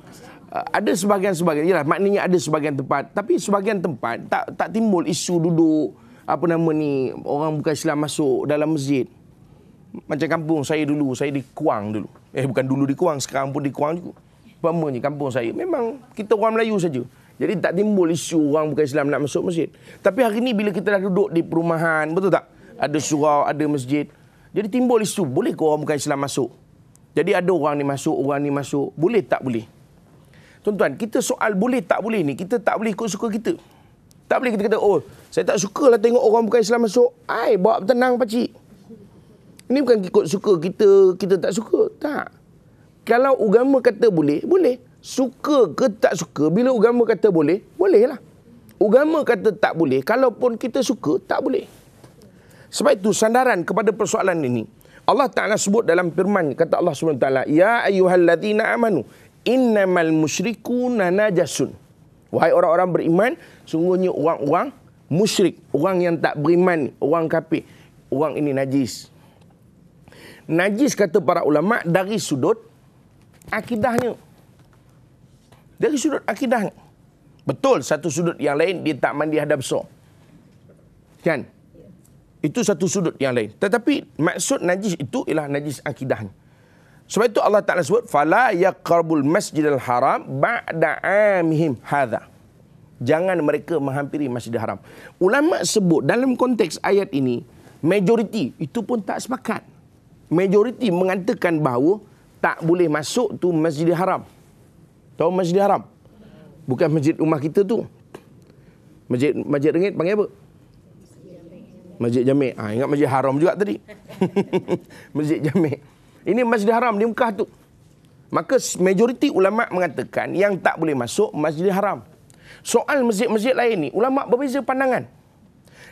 Uh, ada sebahagian-sebahagian. Yalah, maknanya ada sebahagian tempat. Tapi sebahagian tempat tak tak timbul isu duduk apa nama ni orang bukan Islam masuk dalam masjid. Macam kampung saya dulu, saya di Kuang dulu. Eh bukan dulu di Kuang, sekarang pun di Kuang juga. Pertama ni kampung saya. Memang kita orang Melayu saja. Jadi tak timbul isu orang bukan Islam nak masuk masjid. Tapi hari ni bila kita dah duduk di perumahan, betul tak? Ada surau, ada masjid. Jadi timbul isu, boleh ke orang bukan Islam masuk? Jadi ada orang ni masuk, orang ni masuk. Boleh tak boleh? Tuan-tuan, kita soal boleh tak boleh ni, kita tak boleh ikut suka kita. Tak boleh kita kata, oh, saya tak sukalah tengok orang bukan Islam masuk. Ai, bawa tenang pakcik. Ini bukan ikut suka kita, kita tak suka. Tak. Kalau agama kata boleh, boleh. Suka ke tak suka, bila agama kata boleh, bolehlah. Agama kata tak boleh, kalaupun kita suka, tak boleh. Sebab itu sandaran kepada persoalan ini. Allah Ta'ala sebut dalam firman, kata Allah SWT, Ya ayuhal ayuhalladzina amanu, innamal musyrikuna najasun. Wahai orang-orang beriman, sungguhnya orang-orang musyrik, orang yang tak beriman, orang kafir, orang ini najis. Najis kata para ulama dari sudut akidahnya. Dari sudut akidah. Betul, satu sudut yang lain dia tak mandi hadap so. Kan? Itu satu sudut yang lain. Tetapi maksud najis itu ialah najis akidah. Sebab itu Allah Ta'ala sebut, فَلَا يَقْرَبُ الْمَسْجِدَ haram بَعْدَ amhim هَذَا jangan mereka menghampiri masjid Haram. Ulama sebut dalam konteks ayat ini, majoriti itu pun tak sepakat. Majoriti mengatakan bahawa tak boleh masuk tu masjid Haram. Tahu masjid Haram? Bukan masjid rumah kita tu. Masjid Masjid Ringit panggil apa? Masjid Jamek. Ah ha, ingat Masjid Haram juga tadi. masjid Jamek. Ini Masjid Haram di Mekah tu. Maka majoriti ulama mengatakan yang tak boleh masuk masjid Haram. Soal masjid-masjid lain ni, ulama' berbeza pandangan.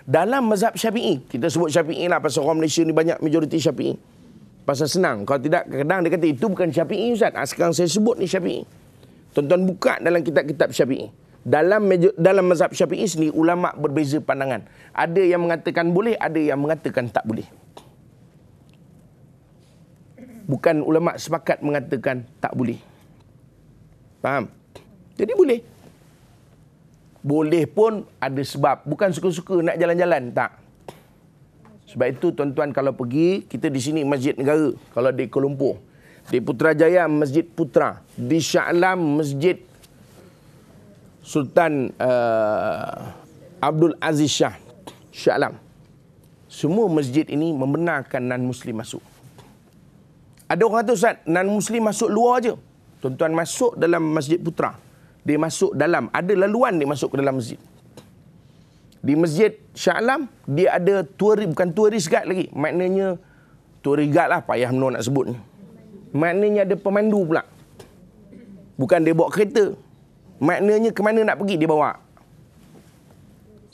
Dalam mazhab syafi'i, kita sebut syafi'i lah pasal orang Malaysia ni banyak majoriti syafi'i. Pasal senang. Kalau tidak, kadang dia kata itu bukan syafi'i Ustaz. Ha, sekarang saya sebut ni syafi'i. Tuan-tuan buka dalam kitab-kitab syafi'i. Dalam dalam mazhab syafi'i sendiri, ulama' berbeza pandangan. Ada yang mengatakan boleh, ada yang mengatakan tak boleh. Bukan ulama' sepakat mengatakan tak boleh. Faham? Jadi boleh boleh pun ada sebab. Bukan suka-suka nak jalan-jalan, tak. Sebab itu tuan-tuan kalau pergi, kita di sini Masjid Negara. Kalau di Kuala Lumpur. Di Putrajaya, Masjid Putra. Di Shah Masjid Sultan uh, Abdul Aziz Shah. Shah Semua masjid ini membenarkan non-Muslim masuk. Ada orang kata, Ustaz, non-Muslim masuk luar aja. Tuan-tuan masuk dalam Masjid Putra dia masuk dalam ada laluan dia masuk ke dalam masjid. Di masjid Sya'alam dia ada tuari bukan tuari segat lagi. Maknanya tuari guard lah payah menon nak sebut ni. Maknanya ada pemandu pula. Bukan dia bawa kereta. Maknanya ke mana nak pergi dia bawa.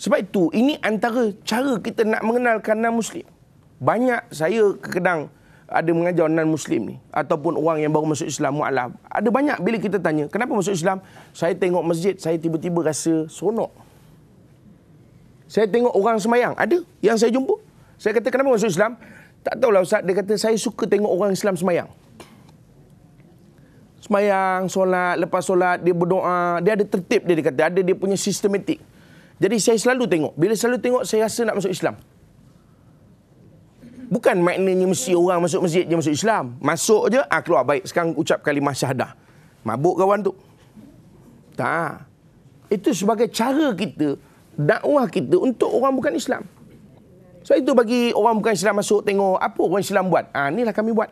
Sebab itu ini antara cara kita nak mengenalkan non muslim. Banyak saya ke kedang ada mengajar non muslim ni ataupun orang yang baru masuk Islam mualaf ada banyak bila kita tanya kenapa masuk Islam saya tengok masjid saya tiba-tiba rasa seronok saya tengok orang semayang ada yang saya jumpa saya kata kenapa masuk Islam tak tahulah ustaz dia kata saya suka tengok orang Islam semayang semayang solat lepas solat dia berdoa dia ada tertib dia, dia kata ada dia punya sistematik jadi saya selalu tengok bila selalu tengok saya rasa nak masuk Islam bukan maknanya mesti hmm. orang masuk masjid dia masuk Islam. Masuk je, ah, keluar. Baik, sekarang ucap kalimah syahadah. Mabuk kawan tu. Tak. Itu sebagai cara kita, dakwah kita untuk orang bukan Islam. So itu bagi orang bukan Islam masuk tengok apa orang Islam buat. Ah, inilah kami buat.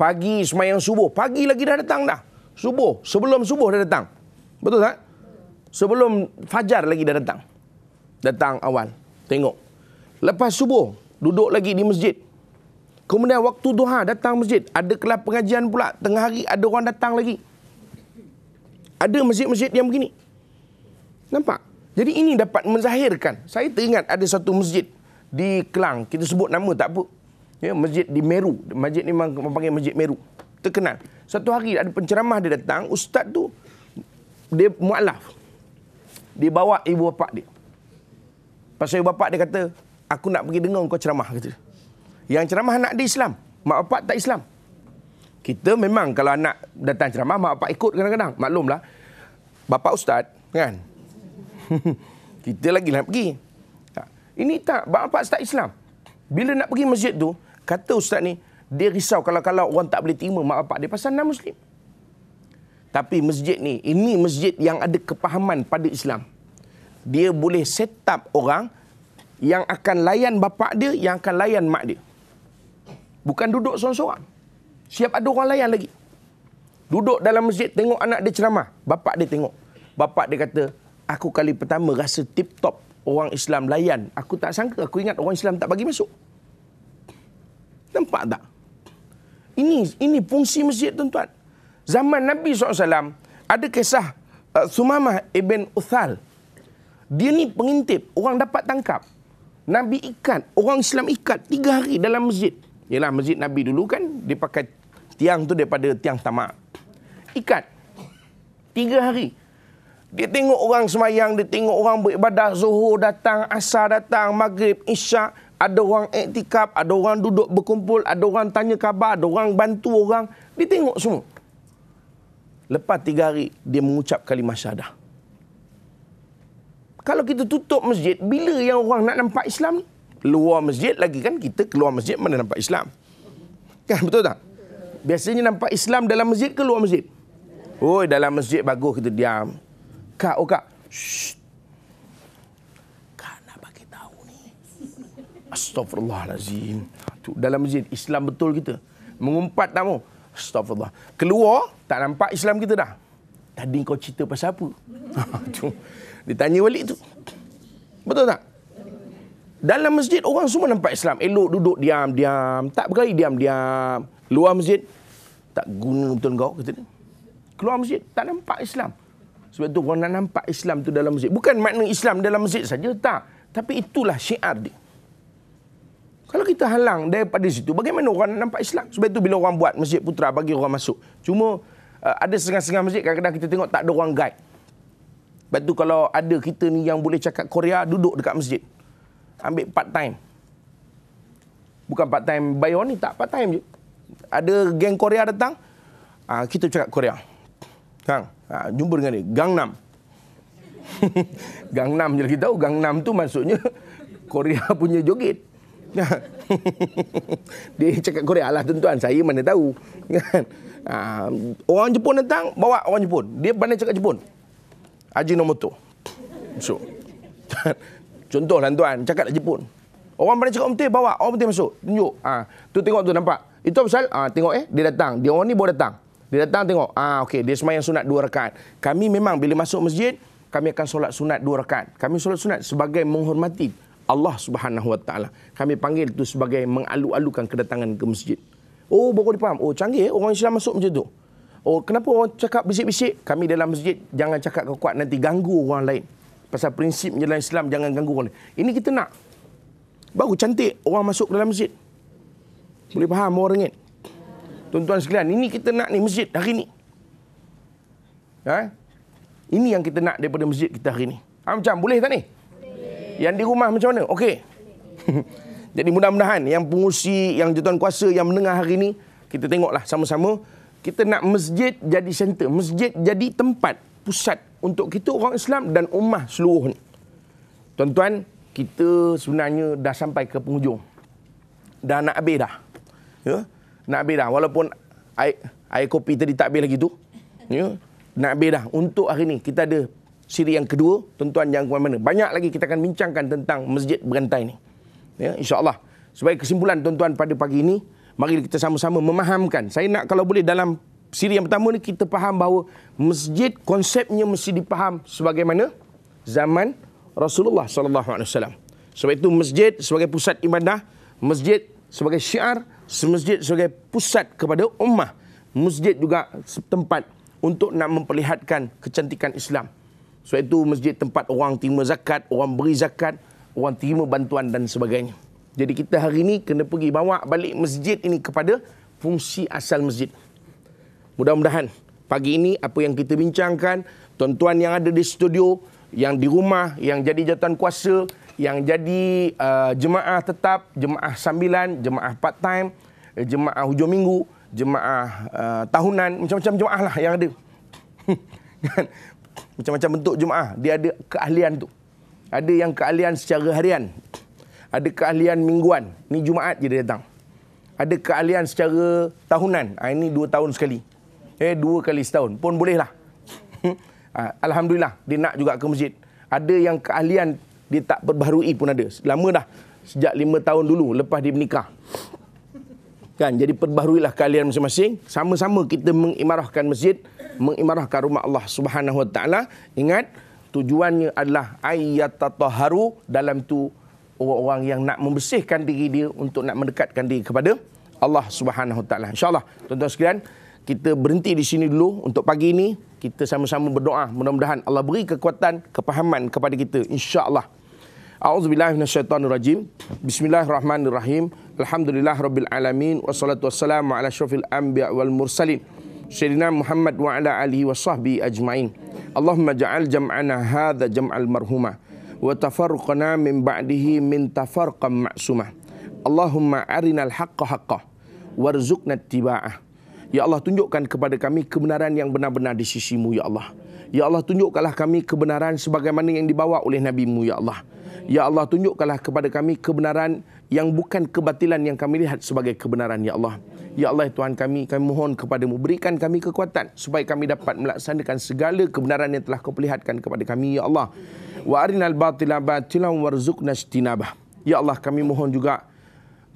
Pagi semayang subuh. Pagi lagi dah datang dah. Subuh. Sebelum subuh dah datang. Betul tak? Sebelum fajar lagi dah datang. Datang awal. Tengok. Lepas subuh, duduk lagi di masjid. Kemudian waktu duha datang masjid, ada kelas pengajian pula, tengah hari ada orang datang lagi. Ada masjid-masjid yang begini. Nampak? Jadi ini dapat menzahirkan. Saya teringat ada satu masjid di Kelang, kita sebut nama tak apa. Ya, masjid di Meru. Masjid ni memang panggil masjid Meru. Terkenal. Satu hari ada penceramah dia datang, ustaz tu dia mualaf. Dia bawa ibu bapa dia. Pasal ibu bapa dia kata, aku nak pergi dengar kau ceramah kata dia. Yang ceramah anak dia Islam, mak bapak tak Islam. Kita memang kalau anak datang ceramah mak bapak ikut kadang-kadang, maklumlah. Bapak ustaz kan. kita lagi nak pergi. Ha. Ini tak mak bapak tak Islam. Bila nak pergi masjid tu, kata ustaz ni, dia risau kalau-kalau orang tak boleh terima mak bapak dia pasal anak muslim. Tapi masjid ni, ini masjid yang ada kepahaman pada Islam. Dia boleh set up orang yang akan layan bapak dia, yang akan layan mak dia. Bukan duduk sorang-sorang. Siap ada orang layan lagi. Duduk dalam masjid tengok anak dia ceramah, bapak dia tengok. Bapak dia kata, aku kali pertama rasa tip-top orang Islam layan. Aku tak sangka, aku ingat orang Islam tak bagi masuk. Nampak tak? Ini ini fungsi masjid tuan-tuan. Zaman Nabi SAW, ada kisah uh, Sumamah Ibn Uthal. Dia ni pengintip, orang dapat tangkap. Nabi ikat, orang Islam ikat tiga hari dalam masjid. Yalah masjid Nabi dulu kan, dia pakai tiang tu daripada tiang tamak. Ikat. Tiga hari. Dia tengok orang semayang, dia tengok orang beribadah, zuhur datang, asar datang, maghrib, isyak. Ada orang iktikaf, ada orang duduk berkumpul, ada orang tanya khabar, ada orang bantu orang. Dia tengok semua. Lepas tiga hari, dia mengucap kalimah syahadah kalau kita tutup masjid, bila yang orang nak nampak Islam? Luar masjid lagi kan kita keluar masjid mana nampak Islam? Kan betul tak? Biasanya nampak Islam dalam masjid ke luar masjid? oh, dalam masjid bagus kita diam. Kak, oh kak. Shh. Kak nak bagi tahu ni. Astaghfirullahalazim. Tu dalam masjid Islam betul kita. Mengumpat tamu. Astaghfirullah. Keluar tak nampak Islam kita dah. Tadi kau cerita pasal apa? Ditanya balik tu. Betul tak? Dalam masjid orang semua nampak Islam. Elok duduk diam-diam. Tak berkali diam-diam. Luar masjid tak guna betul kau kata dia. Keluar masjid tak nampak Islam. Sebab tu orang nak nampak Islam tu dalam masjid. Bukan makna Islam dalam masjid saja tak. Tapi itulah syiar dia. Kalau kita halang daripada situ, bagaimana orang nak nampak Islam? Sebab itu bila orang buat masjid putra, bagi orang masuk. Cuma uh, ada setengah-setengah masjid, kadang-kadang kita tengok tak ada orang guide. Lepas tu kalau ada kita ni yang boleh cakap Korea, duduk dekat masjid. Ambil part time. Bukan part time bayar ni, tak part time je. Ada geng Korea datang, uh, kita cakap Korea. Kang, uh, jumpa dengan dia. Gangnam. Gangnam je kita tahu. Gangnam tu maksudnya Korea punya joget. dia cakap Korea lah tuan-tuan. Saya mana tahu. Kan? Ah, orang Jepun datang, bawa orang Jepun. Dia pandai cakap Jepun. Haji nombor tu. Masuk. Contoh lah tuan, cakap lah Jepun. Orang pandai cakap umtih, bawa. Orang umtih masuk. Tunjuk. Ah, ha. Tu tengok tu, nampak. Itu pasal, ah, ha, tengok eh, dia datang. Dia orang ni baru datang. Dia datang tengok. Ah, ha, okey, dia semayang sunat dua rekat. Kami memang bila masuk masjid, kami akan solat sunat dua rekat. Kami solat sunat sebagai menghormati Allah Subhanahu Kami panggil tu sebagai mengalu-alukan kedatangan ke masjid. Oh, baru dipaham. Oh, canggih eh, orang Islam masuk macam tu. Oh, kenapa orang cakap bisik-bisik? Kami dalam masjid jangan cakap kuat nanti ganggu orang lain. Pasal prinsip dalam Islam jangan ganggu orang lain. Ini kita nak. Baru cantik orang masuk dalam masjid. Boleh faham orang ringgit. Tuan-tuan sekalian, ini kita nak ni masjid hari ni. Ha? Ini yang kita nak daripada masjid kita hari ni. Ha, macam boleh tak ni? Boleh. Yang di rumah macam mana? Okey. Jadi mudah-mudahan yang pengusi, yang jutuan kuasa yang menengah hari ni, kita tengoklah sama-sama kita nak masjid jadi center, masjid jadi tempat pusat untuk kita orang Islam dan ummah seluruh ni. Tuan-tuan, kita sebenarnya dah sampai ke penghujung. Dah nak habis dah. Ya? Nak habis dah. Walaupun air, air kopi tadi tak habis lagi tu. Ya? Nak habis dah. Untuk hari ni, kita ada siri yang kedua. Tuan-tuan jangan ke mana-mana. Banyak lagi kita akan bincangkan tentang masjid berantai ni. Ya? InsyaAllah. Sebagai kesimpulan tuan-tuan pada pagi ini, mari kita sama-sama memahamkan. Saya nak kalau boleh dalam siri yang pertama ni kita faham bahawa masjid konsepnya mesti dipaham sebagaimana zaman Rasulullah sallallahu alaihi wasallam. Sebab itu masjid sebagai pusat ibadah, masjid sebagai syiar, masjid sebagai pusat kepada ummah. Masjid juga tempat untuk nak memperlihatkan kecantikan Islam. Sebab itu masjid tempat orang terima zakat, orang beri zakat, orang terima bantuan dan sebagainya. Jadi kita hari ini kena pergi bawa balik masjid ini kepada fungsi asal masjid. Mudah-mudahan pagi ini apa yang kita bincangkan, tuan-tuan yang ada di studio, yang di rumah, yang jadi jawatan kuasa, yang jadi uh, jemaah tetap, jemaah sambilan, jemaah part time, eh, jemaah hujung minggu, jemaah uh, tahunan, macam-macam jemaah lah yang ada. Kan? macam-macam bentuk jemaah, dia ada keahlian tu. Ada yang keahlian secara harian, ada keahlian mingguan ni jumaat je dia datang ada keahlian secara tahunan ha, ini dua tahun sekali eh dua kali setahun pun bolehlah. ha, alhamdulillah dia nak juga ke masjid ada yang keahlian dia tak perbaharui pun ada lama dah sejak lima tahun dulu lepas dia menikah kan jadi perbaharuilah keahlian masing-masing sama-sama kita mengimarahkan masjid mengimarahkan rumah Allah Subhanahu ingat tujuannya adalah ayat tatoharu dalam tu orang-orang yang nak membersihkan diri dia untuk nak mendekatkan diri kepada Allah Subhanahu taala. Insya-Allah tuan-tuan sekalian, kita berhenti di sini dulu untuk pagi ini. Kita sama-sama berdoa mudah-mudahan Allah beri kekuatan, kepahaman kepada kita insya-Allah. A'udzubillahi minasyaitonirrajim. Bismillahirrahmanirrahim. Alhamdulillah rabbil alamin wassalatu wassalamu ala asyrafil anbiya wal mursalin. Sayyidina Muhammad wa ala alihi wa sahbihi ajma'in. Allahumma ja'al jam'ana hadha jam'al marhumah wa tafarruqna min ba'dihi min tafarqan ma'sumah. Allahumma arinal haqqa haqqa warzuqna tiba'ah. Ya Allah tunjukkan kepada kami kebenaran yang benar-benar di sisimu ya Allah. Ya Allah tunjukkanlah kami kebenaran sebagaimana yang dibawa oleh nabimu ya Allah. Ya Allah tunjukkanlah kepada kami kebenaran yang bukan kebatilan yang kami lihat sebagai kebenaran ya Allah. Ya Allah Tuhan kami, kami mohon kepadamu berikan kami kekuatan supaya kami dapat melaksanakan segala kebenaran yang telah kau perlihatkan kepada kami ya Allah. Wa arinal batila batila warzuqna ijtinabah. Ya Allah kami mohon juga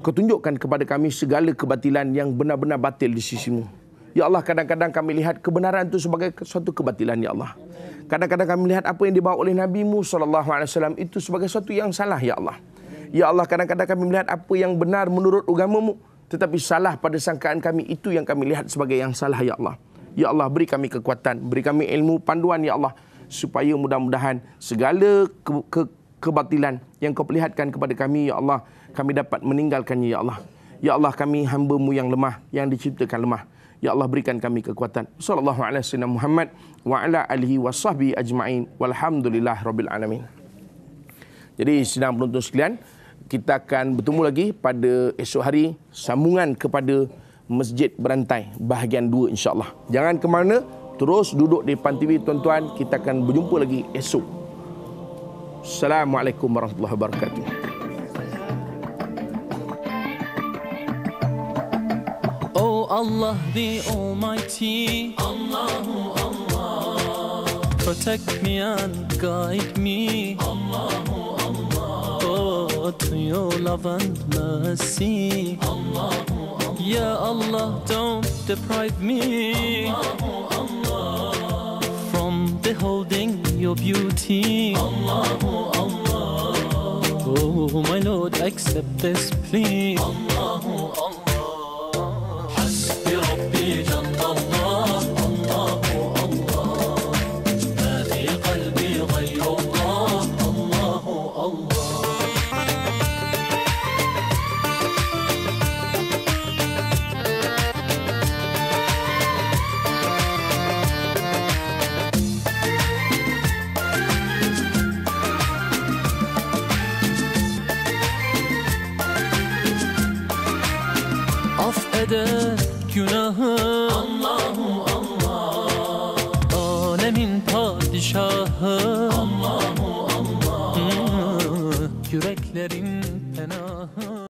ketunjukkan kepada kami segala kebatilan yang benar-benar batil di sisimu. Ya Allah kadang-kadang kami lihat kebenaran itu sebagai suatu kebatilan ya Allah. Kadang-kadang kami lihat apa yang dibawa oleh NabiMu sallallahu alaihi wasallam itu sebagai suatu yang salah ya Allah. Ya Allah kadang-kadang kami melihat apa yang benar menurut agamamu tetapi salah pada sangkaan kami itu yang kami lihat sebagai yang salah ya Allah. Ya Allah beri kami kekuatan, beri kami ilmu panduan ya Allah supaya mudah-mudahan segala ke- ke- kebatilan yang kau perlihatkan kepada kami ya Allah kami dapat meninggalkannya ya Allah. Ya Allah kami hamba-Mu yang lemah yang diciptakan lemah. Ya Allah berikan kami kekuatan. Sallallahu alaihi wasallam Muhammad wa ala alihi wasahbi ajmain. Walhamdulillah rabbil alamin. Jadi sedang penonton sekalian, kita akan bertemu lagi pada esok hari sambungan kepada Masjid Berantai bahagian 2 insyaAllah. Jangan ke mana, terus duduk di depan TV tuan-tuan. Kita akan berjumpa lagi esok. Assalamualaikum warahmatullahi wabarakatuh. Oh Allah, the Almighty, Allahu Allah, protect me and guide me, Allahu To your love and mercy, Ya Allah, don't deprive me. From beholding your beauty. Oh my Lord, accept this plea.